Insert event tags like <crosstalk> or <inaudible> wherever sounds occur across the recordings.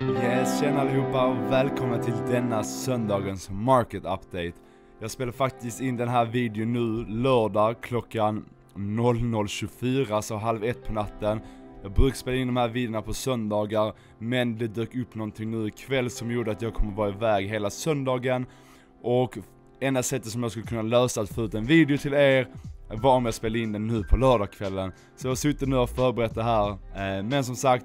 Yes, tjena allihopa och välkomna till denna söndagens market update. Jag spelar faktiskt in den här videon nu lördag klockan 00.24, alltså halv ett på natten. Jag brukar spela in de här videorna på söndagar, men det dök upp någonting nu ikväll som gjorde att jag kommer vara iväg hela söndagen. Och enda sättet som jag skulle kunna lösa att få ut en video till er var om jag spelade in den nu på lördagskvällen. Så jag har suttit nu och förberett det här, eh, men som sagt,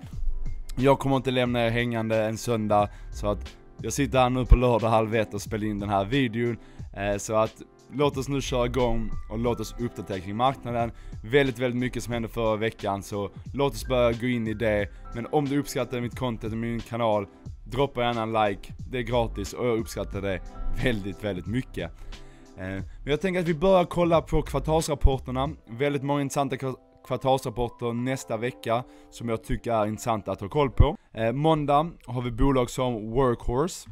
jag kommer inte lämna er hängande en söndag, så att jag sitter här nu på lördag halv ett och spelar in den här videon. Eh, så att låt oss nu köra igång och låt oss uppdatera kring marknaden. Väldigt, väldigt mycket som hände förra veckan så låt oss börja gå in i det. Men om du uppskattar mitt content och min kanal, droppa gärna en like. Det är gratis och jag uppskattar det väldigt, väldigt mycket. Eh, men jag tänker att vi börjar kolla på kvartalsrapporterna. Väldigt många intressanta kvartalsrapporter nästa vecka som jag tycker är intressanta att ha koll på. Eh, måndag har vi bolag som Workhorse.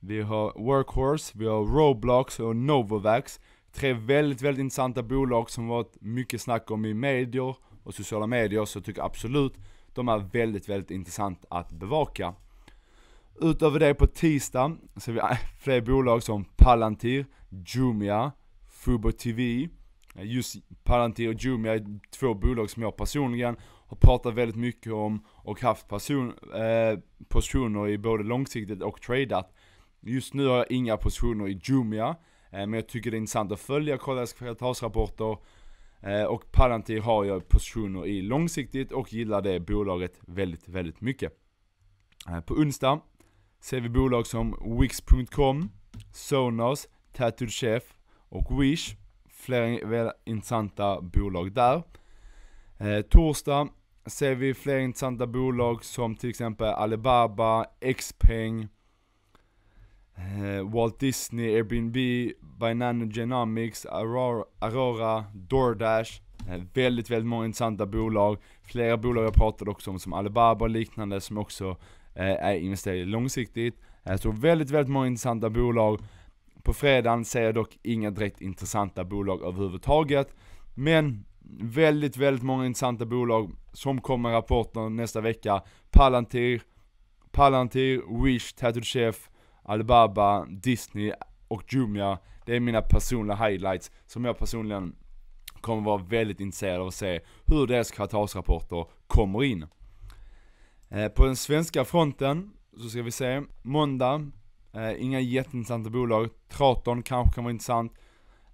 Vi har Workhorse, vi har Roblox och Novovax. Tre väldigt, väldigt intressanta bolag som varit mycket snack om i medier och sociala medier, så jag tycker absolut de är väldigt, väldigt intressant att bevaka. Utöver det på tisdag ser vi <laughs> fler bolag som Palantir, Jumia, Fubo TV, Eh, just Palantir och Jumia är två bolag som jag personligen har pratat väldigt mycket om och haft person, eh, positioner i både långsiktigt och tradat. Just nu har jag inga positioner i Jumia, eh, men jag tycker det är intressant att följa och kolla kvartalsrapporter eh, och Palantir har jag positioner i långsiktigt och gillar det bolaget väldigt, väldigt mycket. Eh, på onsdag ser vi bolag som Wix.com, Sonos, Tattooed Chef och Wish flera intressanta bolag där. Eh, torsdag ser vi flera intressanta bolag som till exempel Alibaba, Xpeng, eh, Walt Disney, Airbnb, Binano Genomics, Aurora, Aurora DoorDash. Eh, väldigt, väldigt många intressanta bolag. Flera bolag jag pratade också om som Alibaba och liknande som också eh, är investerade långsiktigt. Så väldigt, väldigt många intressanta bolag på fredagen ser jag dock inga direkt intressanta bolag överhuvudtaget. Men väldigt, väldigt många intressanta bolag som kommer rapporter nästa vecka. Palantir, Palantir, Wish, Tattooed Chef, Alibaba, Disney och Jumia. Det är mina personliga highlights som jag personligen kommer vara väldigt intresserad av att se hur deras kvartalsrapporter kommer in. Eh, på den svenska fronten så ska vi se, måndag Eh, inga jätteintressanta bolag. Traton kanske kan vara intressant.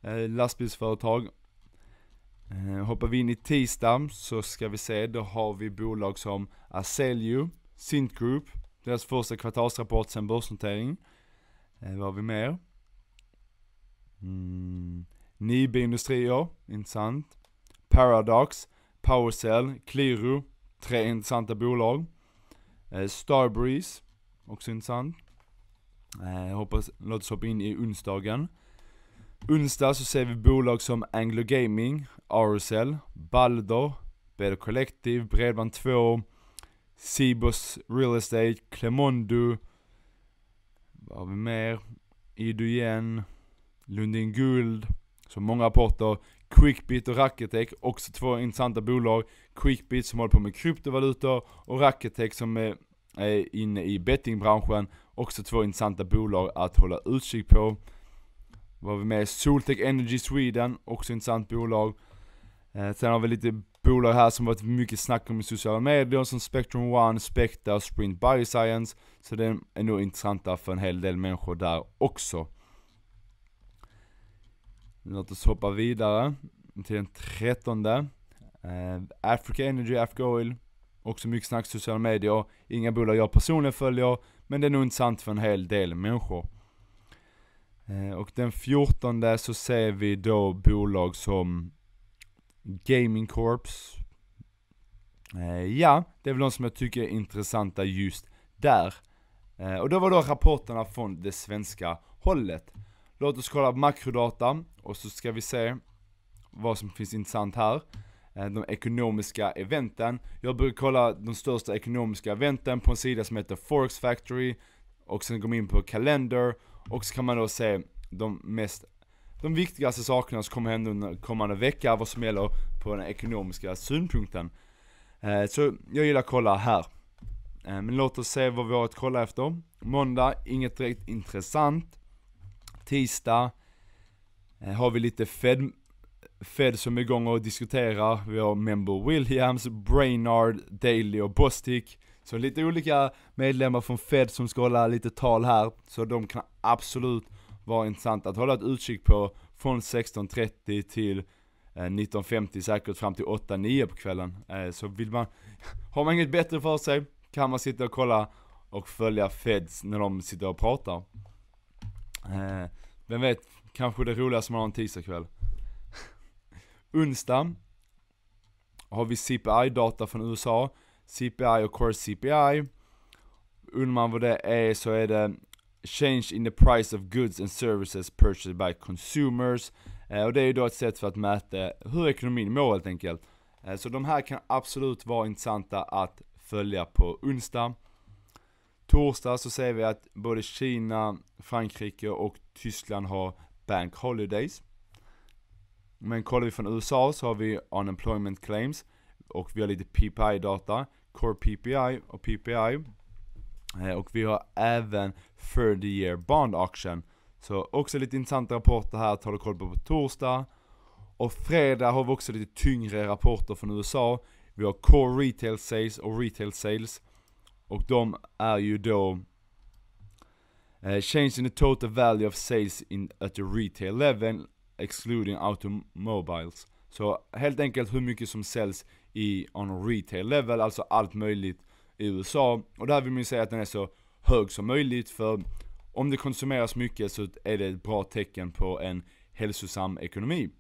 Eh, lastbilsföretag. Eh, hoppar vi in i tisdag så ska vi se, då har vi bolag som Aselio, Sint Group, deras första kvartalsrapport sen börsnotering. Eh, vad har vi mer? Mm. Nibe Industrier, intressant. Paradox, Powercell, Qliro, tre intressanta bolag. Eh, Starbreeze, också intressant. Eh, hoppas, låt oss hoppa in i onsdagen. Onsdag så ser vi bolag som Anglo Gaming, RSL, Balder, Better Collective, Bredband2, Cibos Real Estate, Clemondo, vad har vi mer? Idogen, Lundin Guld, så många rapporter. Quickbit och Racketech. också två intressanta bolag. Quickbit som håller på med kryptovalutor och Racketech som är är inne i bettingbranschen. Också två intressanta bolag att hålla utkik på. Var vi med Soltech Energy Sweden, också intressant bolag. Eh, sen har vi lite bolag här som varit mycket snack om i sociala medier som Spectrum One, Specta och Sprint Bioscience. Så det är nog intressanta för en hel del människor där också. Låt oss hoppa vidare till den trettonde. Eh, Africa Energy, Africa Oil, Också mycket snack i sociala medier, inga bullar jag personligen följer, men det är nog inte sant för en hel del människor. Eh, och den 14 så ser vi då bolag som Gaming Corps. Eh, ja, det är väl de som jag tycker är intressanta just där. Eh, och det var då rapporterna från det svenska hållet. Låt oss kolla på makrodata och så ska vi se vad som finns intressant här. Eh, de ekonomiska eventen. Jag brukar kolla de största ekonomiska eventen på en sida som heter Forex Factory och sen går man in på kalender och så kan man då se de mest de viktigaste sakerna som kommer hända under kommande vecka, vad som gäller på den ekonomiska synpunkten. Eh, så jag gillar att kolla här. Eh, men låt oss se vad vi har att kolla efter. Måndag, inget direkt intressant. Tisdag har vi lite Fed Fed som är igång och diskuterar. Vi har Member Williams, Brainard, Daly och Bostic. Så lite olika medlemmar från Fed som ska hålla lite tal här. Så de kan absolut vara intressanta att hålla ett utkik på från 16.30 till 19.50 eh, säkert fram till 8-9 på kvällen. Eh, så vill man, <laughs> har man inget bättre för sig kan man sitta och kolla och följa Feds när de sitter och pratar. Eh, vem vet, kanske det roligaste man har en tisdagkväll. Onsdag har vi CPI-data från USA, CPI och Core CPI. Undrar man vad det är så är det Change in the price of goods and services purchased by consumers. Eh, och det är ju då ett sätt för att mäta hur ekonomin mår helt enkelt. Eh, så de här kan absolut vara intressanta att följa på onsdag. Torsdag så ser vi att både Kina, Frankrike och Tyskland har bank holidays. Men kollar vi från USA så har vi unemployment claims och vi har lite PPI-data, Core PPI och PPI. Eh, och vi har även 30 year bond auction. Så också lite intressanta rapporter här att hålla koll på på torsdag. Och fredag har vi också lite tyngre rapporter från USA. Vi har Core Retail Sales och Retail Sales. Och de är ju då eh, Change in the total value of sales in, at the retail level excluding automobiles. Så helt enkelt hur mycket som säljs i on retail level, alltså allt möjligt i USA. Och där vill man ju säga att den är så hög som möjligt för om det konsumeras mycket så är det ett bra tecken på en hälsosam ekonomi.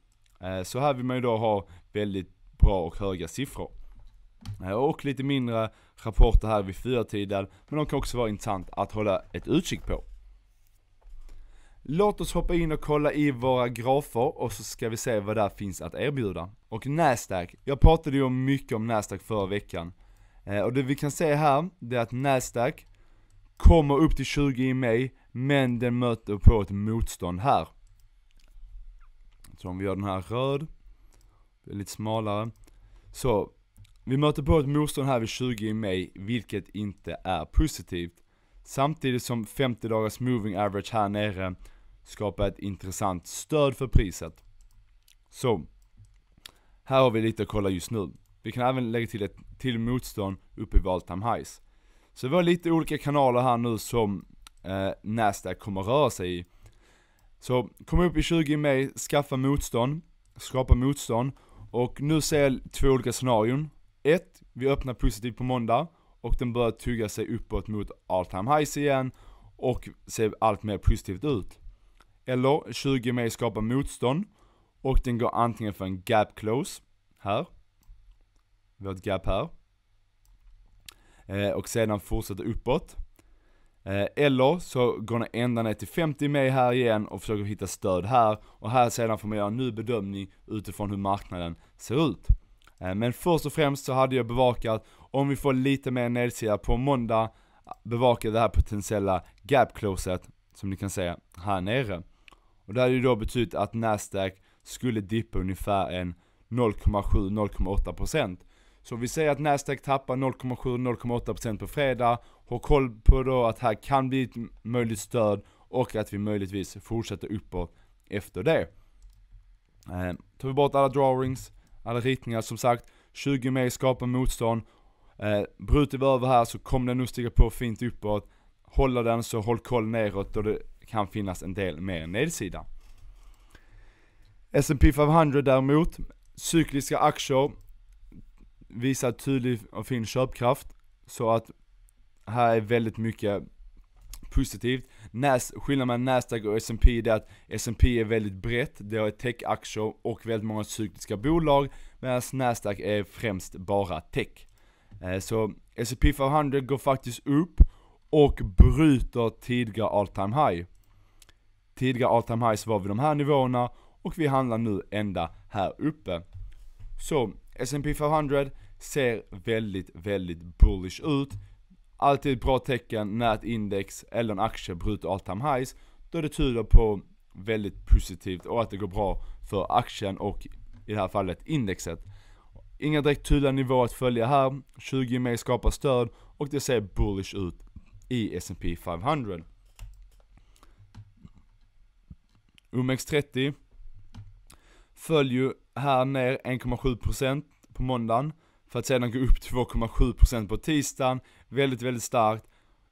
Eh, så här vill man ju då ha väldigt bra och höga siffror. Eh, och lite mindre rapporter här vid fyratiden, men de kan också vara intressant att hålla ett utkik på. Låt oss hoppa in och kolla i våra grafer och så ska vi se vad där finns att erbjuda. Och Nasdaq, jag pratade ju mycket om Nasdaq förra veckan. Eh, och det vi kan se här, det är att Nasdaq kommer upp till 20 i maj, men den möter på ett motstånd här. Så om vi gör den här röd, lite smalare. Så, vi möter på ett motstånd här vid 20 i maj, vilket inte är positivt. Samtidigt som 50 dagars moving average här nere skapar ett intressant stöd för priset. Så, här har vi lite att kolla just nu. Vi kan även lägga till ett till motstånd uppe i Valtime Highs. Så vi har lite olika kanaler här nu som eh, Nasdaq kommer röra sig i. Så kom upp i 20 maj, skaffa motstånd, skapa motstånd. Och nu ser jag två olika scenarion. Ett, vi öppnar positivt på måndag och den börjar tugga sig uppåt mot all time highs igen och ser allt mer positivt ut. Eller 20 mig skapar motstånd och den går antingen för en gap close, här. Vi har ett gap här. Eh, och sedan fortsätter uppåt. Eh, eller så går den ända ner till 50 mig här igen och försöker hitta stöd här. Och här sedan får man göra en ny bedömning utifrån hur marknaden ser ut. Eh, men först och främst så hade jag bevakat om vi får lite mer nedsida på måndag, bevaka det här potentiella gap-closet som ni kan se här nere. Och det hade ju då betytt att Nasdaq skulle dippa ungefär en 0,7-0,8% Så vi säger att Nasdaq tappar 0,7-0,8% på fredag, ha koll på då att här kan bli ett möjligt stöd och att vi möjligtvis fortsätter uppåt efter det. Eh, tar vi bort alla drawings, alla ritningar som sagt, 20 med skapar motstånd Eh, vi över här så kommer den nog stiga på fint uppåt. Håller den så håll koll neråt då det kan finnas en del mer nedsida. S&P 500 däremot, cykliska aktier visar tydlig och fin köpkraft. Så att här är väldigt mycket positivt. Nas, skillnaden mellan Nasdaq och S&P är att S&P är väldigt brett, det har aktier och väldigt många cykliska bolag. Medan Nasdaq är främst bara tech. Eh, så S&P 500 går faktiskt upp och bryter tidigare all time high. Tidigare all time highs var vid de här nivåerna och vi handlar nu ända här uppe. Så S&P 500 ser väldigt, väldigt bullish ut. Alltid ett bra tecken när ett index eller en aktie bryter all time highs, då det tyder på väldigt positivt och att det går bra för aktien och i det här fallet indexet. Inga direkt tydliga nivåer att följa här, 20 med skapar stöd och det ser bullish ut i S&P 500. OMX30 föll ju här ner 1,7% på måndagen för att sedan gå upp 2,7% på tisdagen. Väldigt, väldigt starkt.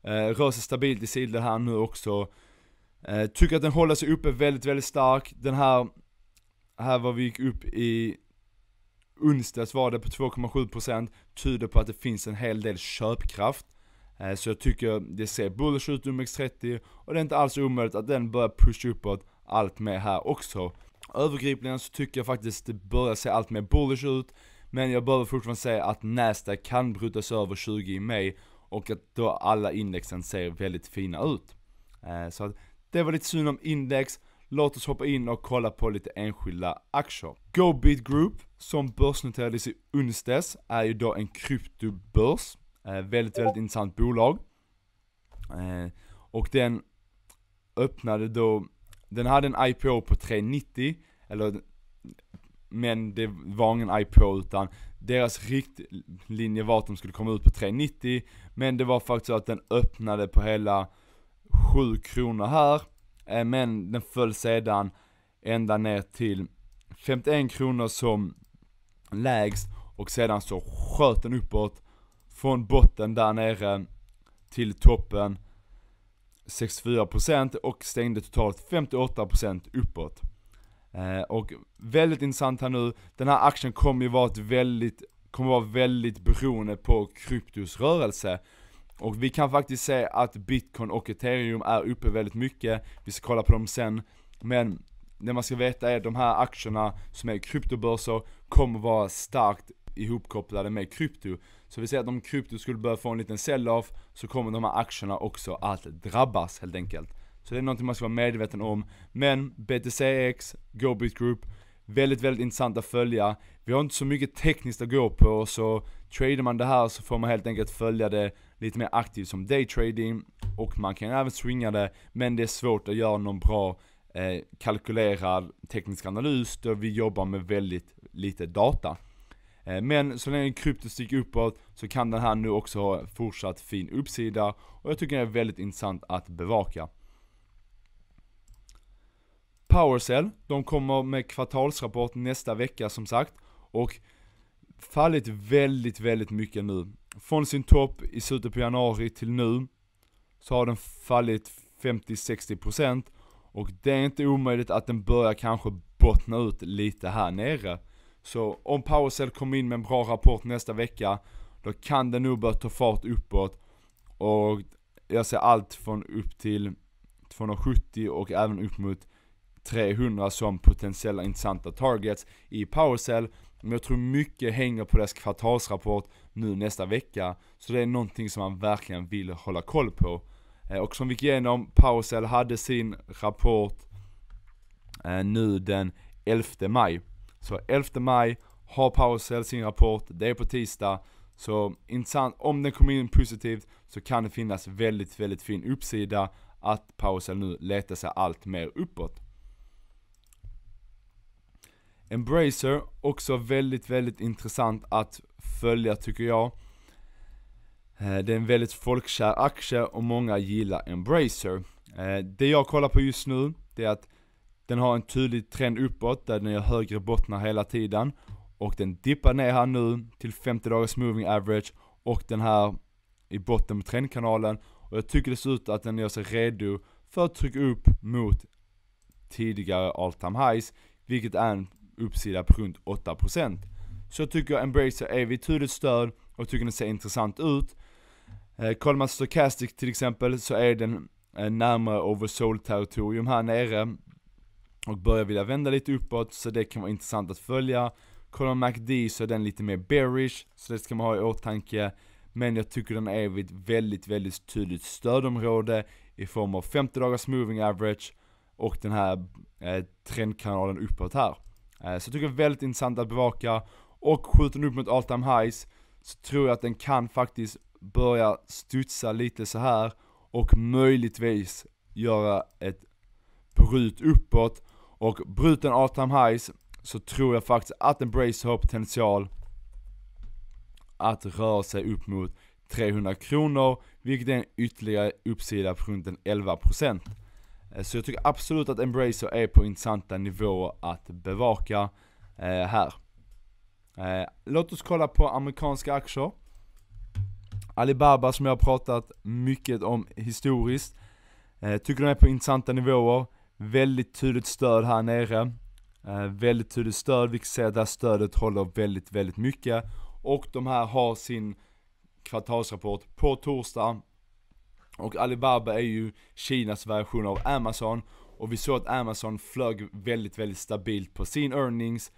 Eh, rör sig stabilt i sidled här nu också. Eh, tycker att den håller sig uppe väldigt, väldigt stark. Den här, här var vi gick upp i onsdags var det på 2,7% tyder på att det finns en hel del köpkraft. Eh, så jag tycker det ser bullish ut OMX30 och det är inte alls omöjligt att den börjar pusha uppåt allt mer här också. Övergripligen så tycker jag faktiskt det börjar se allt mer bullish ut. Men jag behöver fortfarande säga att Nasdaq kan brytas över 20 i maj och att då alla indexen ser väldigt fina ut. Eh, så att det var lite synd om index. Låt oss hoppa in och kolla på lite enskilda aktier. Gobeat Group som börsnoterades i onsdags är ju då en kryptobörs. Eh, väldigt, väldigt intressant bolag. Eh, och den öppnade då, den hade en IPO på 390, eller men det var ingen IPO utan deras riktlinje var att de skulle komma ut på 390 men det var faktiskt så att den öppnade på hela 7 kronor här eh, men den föll sedan ända ner till 51 kronor som lägst och sedan så sköt den uppåt från botten där nere till toppen 64% och stängde totalt 58% uppåt. Eh, och väldigt intressant här nu, den här aktien kommer ju vara ett väldigt, kommer vara väldigt beroende på kryptos rörelse. Och vi kan faktiskt se att bitcoin och ethereum är uppe väldigt mycket, vi ska kolla på dem sen. Men det man ska veta är att de här aktierna som är kryptobörser kommer vara starkt ihopkopplade med krypto. Så vi säger att om krypto skulle börja få en liten sell-off så kommer de här aktierna också att drabbas helt enkelt. Så det är någonting man ska vara medveten om. Men BTCX, GoBit Group, väldigt, väldigt intressant att följa. Vi har inte så mycket tekniskt att gå på, så trader man det här så får man helt enkelt följa det lite mer aktivt som daytrading. Och man kan även swinga det, men det är svårt att göra någon bra eh, kalkylerad teknisk analys då vi jobbar med väldigt lite data. Eh, men så länge kryptot sticker uppåt så kan den här nu också ha fortsatt fin uppsida och jag tycker den är väldigt intressant att bevaka. Powercell, de kommer med kvartalsrapport nästa vecka som sagt och fallit väldigt, väldigt mycket nu. Från sin topp i slutet på januari till nu så har den fallit 50-60% och det är inte omöjligt att den börjar kanske bottna ut lite här nere. Så om PowerCell kommer in med en bra rapport nästa vecka, då kan det nog börja ta fart uppåt. Och jag ser allt från upp till 270 och även upp mot 300 som potentiella intressanta targets i PowerCell. Men jag tror mycket hänger på deras kvartalsrapport nu nästa vecka. Så det är någonting som man verkligen vill hålla koll på. Eh, och som vi gick igenom, PowerCell hade sin rapport eh, nu den 11 maj. Så 11 maj, har Powercell sin rapport, det är på tisdag. Så intressant, om den kommer in positivt så kan det finnas väldigt, väldigt fin uppsida att Powercell nu letar sig allt mer uppåt. Embracer, också väldigt, väldigt intressant att följa tycker jag. Eh, det är en väldigt folkkär aktie och många gillar Embracer. Eh, det jag kollar på just nu, det är att den har en tydlig trend uppåt där den gör högre bottnar hela tiden. Och den dippar ner här nu till 50 dagars moving average och den här i botten på trendkanalen. Och jag tycker det ser ut att den gör sig redo för att trycka upp mot tidigare all time highs. Vilket är en uppsida på runt 8%. Så jag tycker Embracer är vid tydligt stöd och tycker den ser intressant ut. Eh, kollar man Stochastic till exempel så är den eh, närmare oversold territorium här nere och börjar vilja vända lite uppåt, så det kan vara intressant att följa. Kollar man MACD så är den lite mer bearish, så det ska man ha i åtanke. Men jag tycker den är vid ett väldigt, väldigt tydligt stödområde i form av 50 dagars moving average och den här eh, trendkanalen uppåt här. Eh, så jag tycker det är väldigt intressant att bevaka och skjuter den upp mot all time highs så tror jag att den kan faktiskt börja studsa lite så här och möjligtvis göra ett bryt uppåt och bruten all time highs, så tror jag faktiskt att Embrace har potential att röra sig upp mot 300 kronor, vilket är en ytterligare uppsida på runt 11%. Eh, så jag tycker absolut att Embracer är på intressanta nivåer att bevaka eh, här. Eh, låt oss kolla på amerikanska aktier. Alibaba som jag har pratat mycket om historiskt. tycker de är på intressanta nivåer. Väldigt tydligt stöd här nere. Eh, väldigt tydligt stöd, vi kan att det här stödet håller väldigt, väldigt mycket. Och de här har sin kvartalsrapport på torsdag. Och Alibaba är ju Kinas version av Amazon. Och vi såg att Amazon flög väldigt, väldigt stabilt på sin earnings.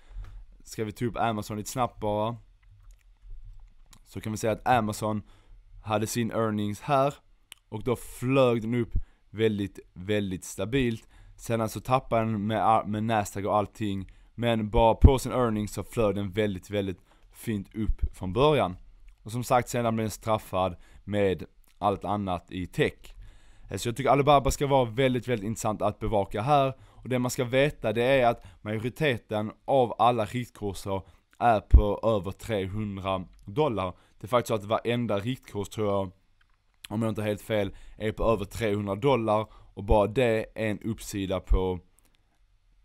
Ska vi ta upp Amazon lite snabbt bara. Så kan vi säga att Amazon hade sin earnings här. Och då flög den upp väldigt, väldigt stabilt. Sen alltså tappade den med, med Nasdaq och allting, men bara på sin earning så flög den väldigt, väldigt fint upp från början. Och som sagt, sedan blev den straffad med allt annat i tech. Eh, så jag tycker Alibaba ska vara väldigt, väldigt intressant att bevaka här. Och det man ska veta det är att majoriteten av alla riktkurser är på över 300 dollar. Det är faktiskt så att varenda riktkurs tror jag, om jag inte har helt fel, är på över 300 dollar. Och bara det är en uppsida på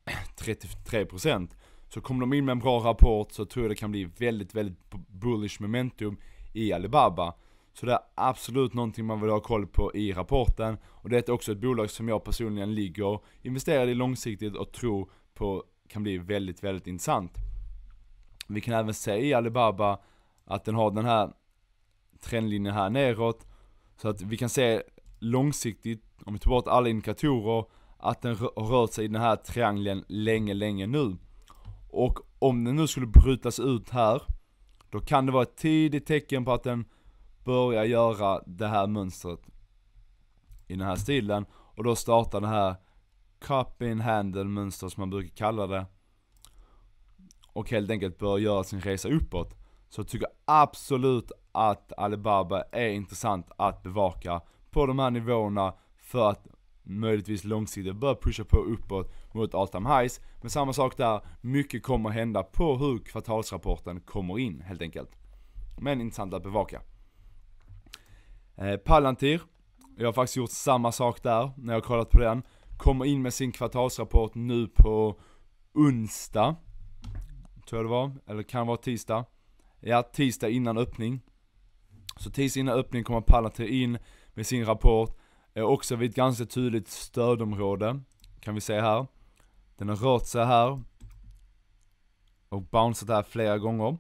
33% Så kommer de in med en bra rapport så tror jag det kan bli väldigt, väldigt bullish momentum i Alibaba. Så det är absolut någonting man vill ha koll på i rapporten. Och det är också ett bolag som jag personligen ligger investerad i långsiktigt och tror på kan bli väldigt, väldigt intressant. Vi kan även se i Alibaba att den har den här trendlinjen här neråt. Så att vi kan se långsiktigt, om vi tar bort alla indikatorer, att den har rört sig i den här triangeln länge, länge nu. Och om den nu skulle brytas ut här, då kan det vara ett tidigt tecken på att den börjar göra det här mönstret i den här stilen. Och då startar det här cup in handle mönstret, som man brukar kalla det. Och helt enkelt börjar göra sin resa uppåt. Så jag tycker absolut att Alibaba är intressant att bevaka på de här nivåerna för att möjligtvis långsiktigt börja pusha på uppåt mot all time highs. Men samma sak där, mycket kommer hända på hur kvartalsrapporten kommer in helt enkelt. Men intressant att bevaka. Eh, Palantir, jag har faktiskt gjort samma sak där när jag kollat på den. Kommer in med sin kvartalsrapport nu på onsdag. Tror jag det var, eller kan vara tisdag. Ja, tisdag innan öppning. Så tisdag innan öppning kommer Palantir in med sin rapport, eh, också vid ett ganska tydligt stödområde, kan vi se här. Den har rört sig här, och bounceat här flera gånger.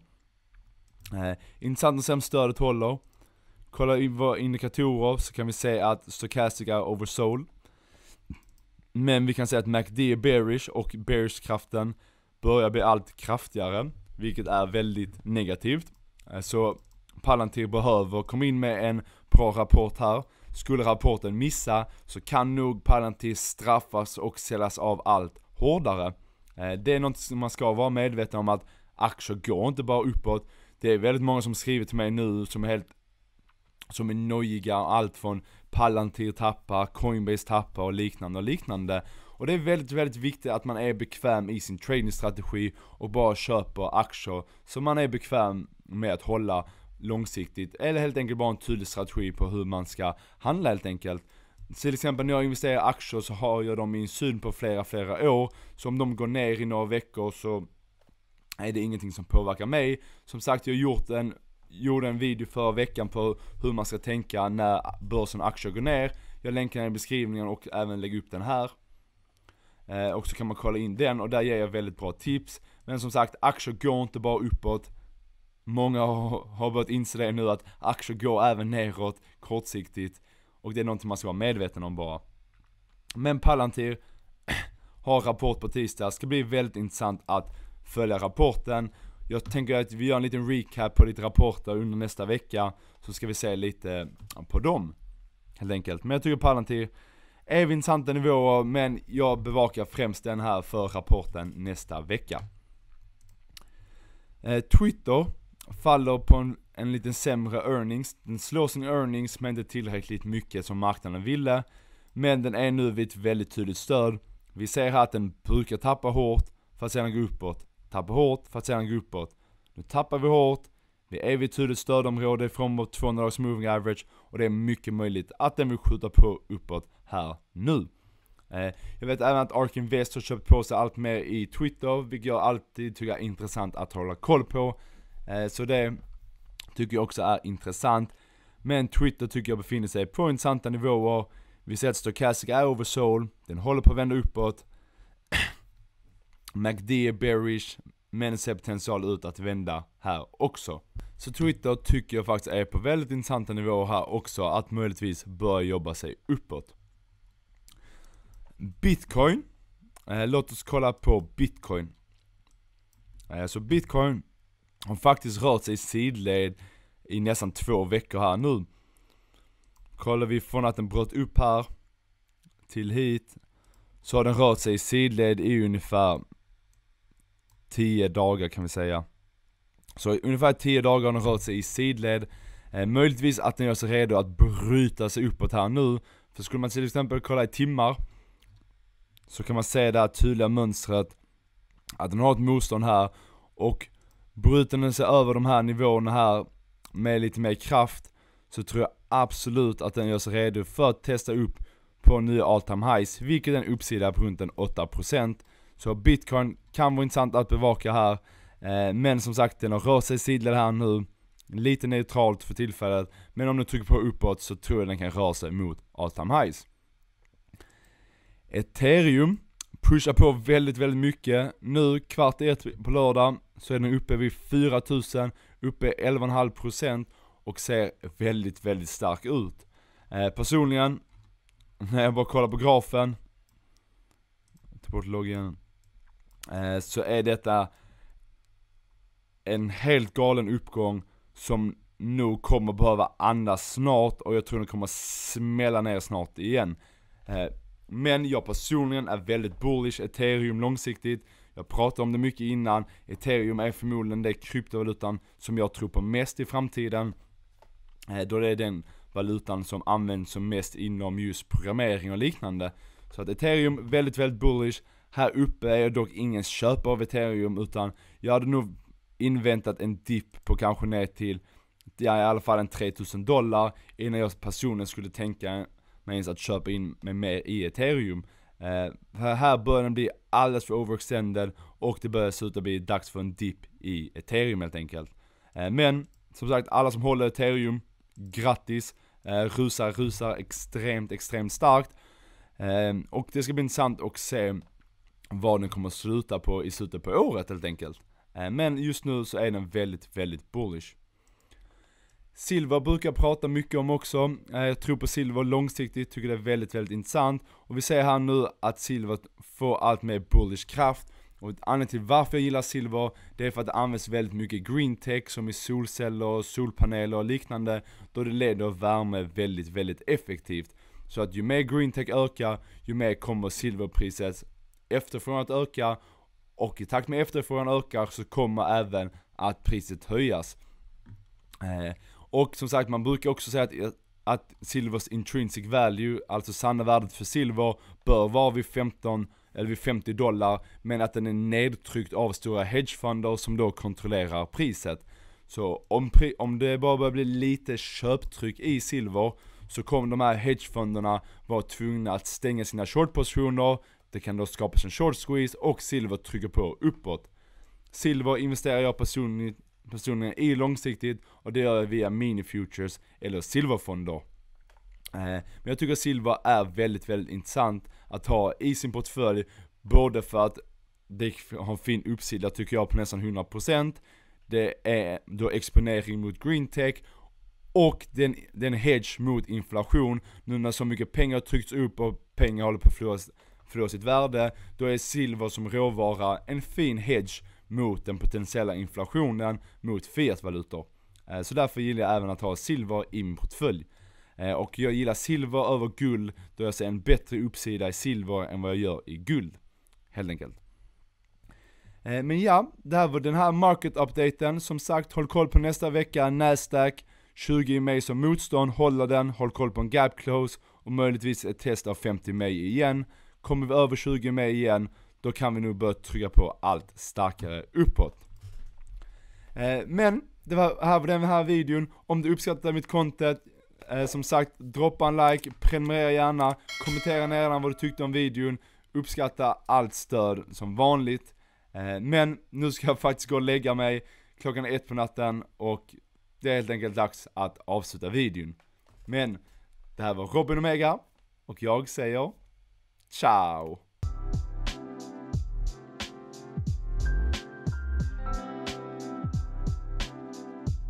Eh, intressant att se om stödet håller. Kollar vi våra indikatorer så kan vi se att Stochastic är oversold. Men vi kan se att MACD är bearish och 'Bearish-kraften' börjar bli allt kraftigare. Vilket är väldigt negativt. Eh, så Palantir behöver komma in med en Bra rapport här. Skulle rapporten missa så kan nog Palantir straffas och säljas av allt hårdare. Eh, det är något som man ska vara medveten om att aktier går inte bara uppåt. Det är väldigt många som skriver till mig nu som är helt som är nojiga och allt från Palantir tappar, Coinbase tappar och liknande och liknande. Och det är väldigt, väldigt viktigt att man är bekväm i sin tradingstrategi och bara köper aktier som man är bekväm med att hålla långsiktigt. Eller helt enkelt bara en tydlig strategi på hur man ska handla helt enkelt. Till exempel när jag investerar i aktier så har jag dem i en syn på flera, flera år. Så om de går ner i några veckor så är det ingenting som påverkar mig. Som sagt, jag gjort en, gjorde en video förra veckan på hur man ska tänka när börsen och aktier går ner. Jag länkar den i beskrivningen och även lägger upp den här. Eh, och så kan man kolla in den och där ger jag väldigt bra tips. Men som sagt, aktier går inte bara uppåt. Många har, börjat inse det nu att aktier går även neråt kortsiktigt och det är någonting man ska vara medveten om bara. Men Palantir <clears throat> har rapport på tisdag, det ska bli väldigt intressant att följa rapporten. Jag tänker att vi gör en liten recap på lite rapporter under nästa vecka, så ska vi se lite på dem. Helt enkelt. Men jag tycker Palantir är vid intressanta nivåer, men jag bevakar främst den här för rapporten nästa vecka. Eh, Twitter faller på en, en liten sämre earnings. Den slår sin earnings men inte tillräckligt mycket som marknaden ville. Men den är nu vid ett väldigt tydligt stöd. Vi ser här att den brukar tappa hårt för att sedan gå uppåt. Tappa hårt för att sedan gå uppåt. Nu tappar vi hårt. Vi är vid ett tydligt stödområde från vårt 200 dagars moving average och det är mycket möjligt att den vill skjuta på uppåt här nu. Eh, jag vet även att Ark Invest har köpt på sig allt mer i Twitter, vilket jag alltid tycker är intressant att hålla koll på. Eh, så det tycker jag också är intressant. Men Twitter tycker jag befinner sig på intressanta nivåer. Vi ser att Stochastic är oversold, den håller på att vända uppåt. MACD är bearish, men ser potential ut att vända här också. Så Twitter tycker jag faktiskt är på väldigt intressanta nivåer här också, att möjligtvis börja jobba sig uppåt. Bitcoin. Eh, låt oss kolla på Bitcoin. Eh, så Bitcoin har faktiskt rört sig i sidled i nästan två veckor här nu. Kollar vi från att den bröt upp här till hit, så har den rört sig i sidled i ungefär 10 dagar kan vi säga. Så i ungefär 10 dagar har den rört sig i sidled. Eh, möjligtvis att den gör sig redo att bryta sig uppåt här nu. För skulle man till exempel kolla i timmar, så kan man se det här tydliga mönstret, att den har ett motstånd här och bryter den sig över de här nivåerna här med lite mer kraft så tror jag absolut att den gör sig redo för att testa upp på nya all time highs, vilket är en uppsida på runt 8%. Så bitcoin kan vara intressant att bevaka här, eh, men som sagt den har rört sig sidled här nu, lite neutralt för tillfället, men om den trycker på uppåt så tror jag den kan röra sig mot all time highs. Ethereum pushar på väldigt, väldigt mycket. Nu kvart i ett på lördag så är den uppe vid 4000, uppe 11,5% och ser väldigt, väldigt stark ut. Eh, personligen, när jag bara kollar på grafen, ta bort loggen, eh, så är detta en helt galen uppgång som nog kommer behöva andas snart och jag tror den kommer smälla ner snart igen. Eh, men jag personligen är väldigt bullish ethereum långsiktigt. Jag pratade om det mycket innan. Ethereum är förmodligen den kryptovalutan som jag tror på mest i framtiden. Eh, då det är den valutan som används som mest inom just programmering och liknande. Så att ethereum, väldigt, väldigt bullish. Här uppe är jag dock ingen köpare av ethereum utan jag hade nog inväntat en dipp på kanske ner till, ja i alla fall en 3000 dollar innan jag personligen skulle tänka med ens att köpa in med mer i ethereum. Eh, för här börjar den bli alldeles för overextended och det börjar se ut att bli dags för en dipp i ethereum helt enkelt. Eh, men som sagt, alla som håller ethereum, grattis! Eh, rusar, rusar extremt, extremt starkt. Eh, och det ska bli intressant att se vad den kommer sluta på i slutet på året helt enkelt. Eh, men just nu så är den väldigt, väldigt bullish. Silva brukar prata mycket om också. Eh, jag tror på Silva långsiktigt, tycker det är väldigt, väldigt intressant. Och vi ser här nu att Silva får allt mer bullish kraft. Och anledningen till varför jag gillar silver, det är för att det används väldigt mycket green tech som i solceller, solpaneler och liknande, då det leder värme väldigt, väldigt effektivt. Så att ju mer green tech ökar, ju mer kommer silverprisets efterfrågan att öka och i takt med efterfrågan ökar så kommer även att priset höjas. Eh, och som sagt, man brukar också säga att, att silvers intrinsic value, alltså sanna värdet för silver, bör vara vid 15 eller vid 50 dollar, men att den är nedtryckt av stora hedgefonder som då kontrollerar priset. Så om, pri om det bara börjar bli lite köptryck i silver, så kommer de här hedgefonderna vara tvungna att stänga sina shortpositioner, det kan då skapas en short squeeze och silver trycker på uppåt. Silver investerar jag personligt personerna i långsiktigt och det gör jag via mini-futures eller silverfonder. Eh, men jag tycker att silver är väldigt, väldigt intressant att ha i sin portfölj, både för att det har en fin uppsida tycker jag på nästan 100%, det är då exponering mot green tech och den, den hedge mot inflation, nu när så mycket pengar tryckts upp och pengar håller på att förlora sitt värde, då är silver som råvara en fin hedge mot den potentiella inflationen mot fiatvalutor. Eh, så därför gillar jag även att ha silver i min portfölj. Eh, och jag gillar silver över guld då jag ser en bättre uppsida i silver än vad jag gör i guld. Helt enkelt. Eh, men ja, det här var den här market-updaten. Som sagt, håll koll på nästa vecka, Nasdaq. 20 i mig som motstånd, hålla den, håll koll på en gap close och möjligtvis ett test av 50 i mig igen. Kommer vi över 20 i mig igen då kan vi nog börja trycka på allt starkare uppåt. Eh, men, det var här var den här videon. Om du uppskattar mitt content, eh, som sagt, droppa en like, prenumerera gärna, kommentera nedan vad du tyckte om videon, uppskatta allt stöd som vanligt. Eh, men nu ska jag faktiskt gå och lägga mig klockan är ett på natten och det är helt enkelt dags att avsluta videon. Men, det här var Robin Omega och jag säger ciao!